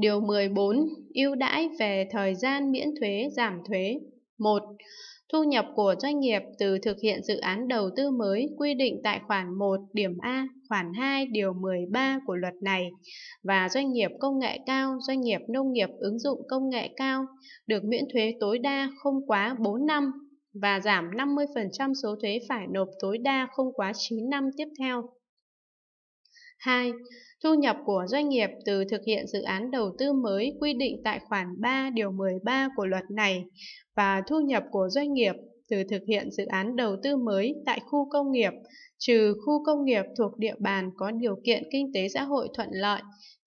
Điều 14. ưu đãi về thời gian miễn thuế giảm thuế 1. Thu nhập của doanh nghiệp từ thực hiện dự án đầu tư mới quy định tại khoản 1 điểm A, khoản 2 điều 13 của luật này và doanh nghiệp công nghệ cao, doanh nghiệp nông nghiệp ứng dụng công nghệ cao được miễn thuế tối đa không quá 4 năm và giảm 50% số thuế phải nộp tối đa không quá 9 năm tiếp theo. 2. Thu nhập của doanh nghiệp từ thực hiện dự án đầu tư mới quy định tại khoản 3 điều 13 của luật này và thu nhập của doanh nghiệp từ thực hiện dự án đầu tư mới tại khu công nghiệp, trừ khu công nghiệp thuộc địa bàn có điều kiện kinh tế xã hội thuận lợi,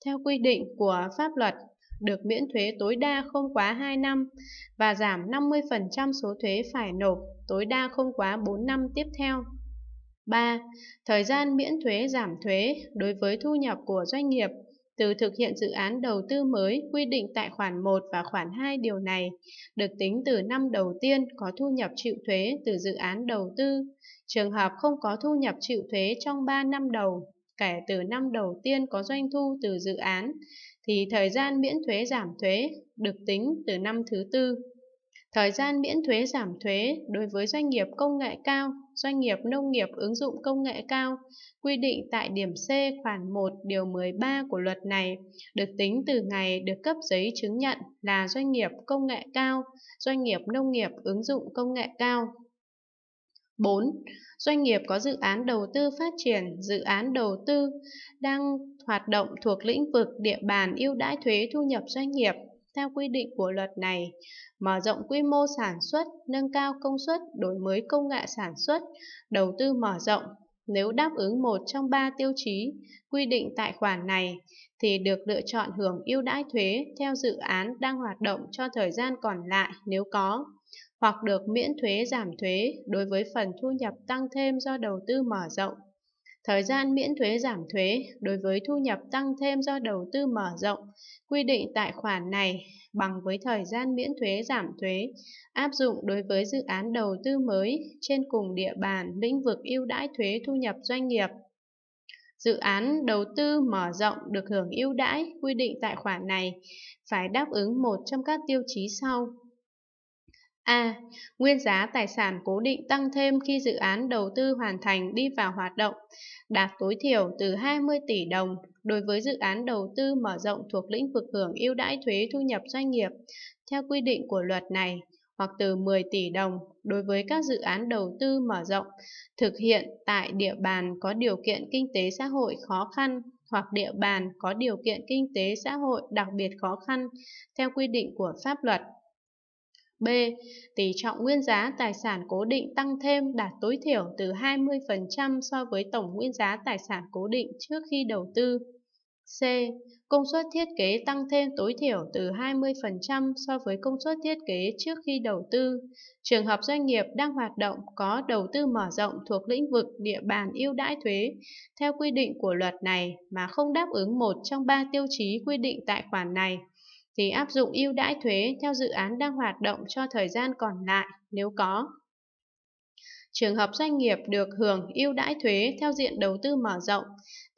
theo quy định của pháp luật, được miễn thuế tối đa không quá 2 năm và giảm 50% số thuế phải nộp tối đa không quá 4 năm tiếp theo. 3. Thời gian miễn thuế giảm thuế đối với thu nhập của doanh nghiệp từ thực hiện dự án đầu tư mới quy định tại khoản 1 và khoản 2 điều này được tính từ năm đầu tiên có thu nhập chịu thuế từ dự án đầu tư. Trường hợp không có thu nhập chịu thuế trong 3 năm đầu kể từ năm đầu tiên có doanh thu từ dự án thì thời gian miễn thuế giảm thuế được tính từ năm thứ tư. Thời gian miễn thuế giảm thuế đối với doanh nghiệp công nghệ cao, doanh nghiệp nông nghiệp ứng dụng công nghệ cao quy định tại điểm C khoản 1 điều 13 của luật này được tính từ ngày được cấp giấy chứng nhận là doanh nghiệp công nghệ cao, doanh nghiệp nông nghiệp ứng dụng công nghệ cao. 4. Doanh nghiệp có dự án đầu tư phát triển, dự án đầu tư đang hoạt động thuộc lĩnh vực địa bàn ưu đãi thuế thu nhập doanh nghiệp theo quy định của luật này, mở rộng quy mô sản xuất, nâng cao công suất, đổi mới công nghệ sản xuất, đầu tư mở rộng. Nếu đáp ứng một trong ba tiêu chí quy định tại khoản này, thì được lựa chọn hưởng ưu đãi thuế theo dự án đang hoạt động cho thời gian còn lại nếu có, hoặc được miễn thuế giảm thuế đối với phần thu nhập tăng thêm do đầu tư mở rộng thời gian miễn thuế giảm thuế đối với thu nhập tăng thêm do đầu tư mở rộng quy định tại khoản này bằng với thời gian miễn thuế giảm thuế áp dụng đối với dự án đầu tư mới trên cùng địa bàn lĩnh vực ưu đãi thuế thu nhập doanh nghiệp. Dự án đầu tư mở rộng được hưởng ưu đãi quy định tại khoản này phải đáp ứng một trong các tiêu chí sau: A. Nguyên giá tài sản cố định tăng thêm khi dự án đầu tư hoàn thành đi vào hoạt động, đạt tối thiểu từ 20 tỷ đồng đối với dự án đầu tư mở rộng thuộc lĩnh vực hưởng ưu đãi thuế thu nhập doanh nghiệp theo quy định của luật này hoặc từ 10 tỷ đồng đối với các dự án đầu tư mở rộng thực hiện tại địa bàn có điều kiện kinh tế xã hội khó khăn hoặc địa bàn có điều kiện kinh tế xã hội đặc biệt khó khăn theo quy định của pháp luật B. Tỷ trọng nguyên giá tài sản cố định tăng thêm đạt tối thiểu từ 20% so với tổng nguyên giá tài sản cố định trước khi đầu tư. C. Công suất thiết kế tăng thêm tối thiểu từ 20% so với công suất thiết kế trước khi đầu tư. Trường hợp doanh nghiệp đang hoạt động có đầu tư mở rộng thuộc lĩnh vực địa bàn ưu đãi thuế theo quy định của luật này mà không đáp ứng một trong ba tiêu chí quy định tại khoản này thì áp dụng ưu đãi thuế theo dự án đang hoạt động cho thời gian còn lại nếu có. Trường hợp doanh nghiệp được hưởng ưu đãi thuế theo diện đầu tư mở rộng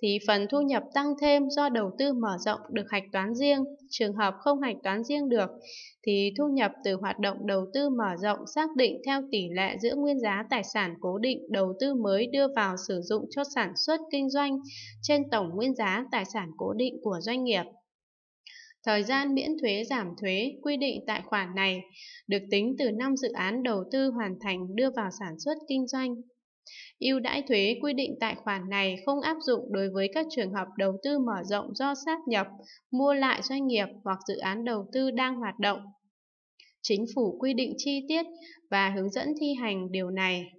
thì phần thu nhập tăng thêm do đầu tư mở rộng được hạch toán riêng, trường hợp không hạch toán riêng được thì thu nhập từ hoạt động đầu tư mở rộng xác định theo tỷ lệ giữa nguyên giá tài sản cố định đầu tư mới đưa vào sử dụng cho sản xuất kinh doanh trên tổng nguyên giá tài sản cố định của doanh nghiệp. Thời gian miễn thuế giảm thuế quy định tại khoản này được tính từ năm dự án đầu tư hoàn thành đưa vào sản xuất kinh doanh. Ưu đãi thuế quy định tại khoản này không áp dụng đối với các trường hợp đầu tư mở rộng do sáp nhập, mua lại doanh nghiệp hoặc dự án đầu tư đang hoạt động. Chính phủ quy định chi tiết và hướng dẫn thi hành điều này.